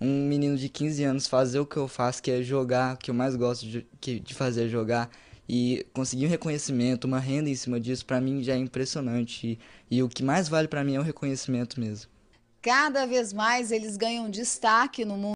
um menino de 15 anos fazer o que eu faço, que é jogar, que eu mais gosto de, de fazer é jogar, e conseguir um reconhecimento, uma renda em cima disso, para mim já é impressionante. E, e o que mais vale para mim é o reconhecimento mesmo. Cada vez mais eles ganham destaque no mundo.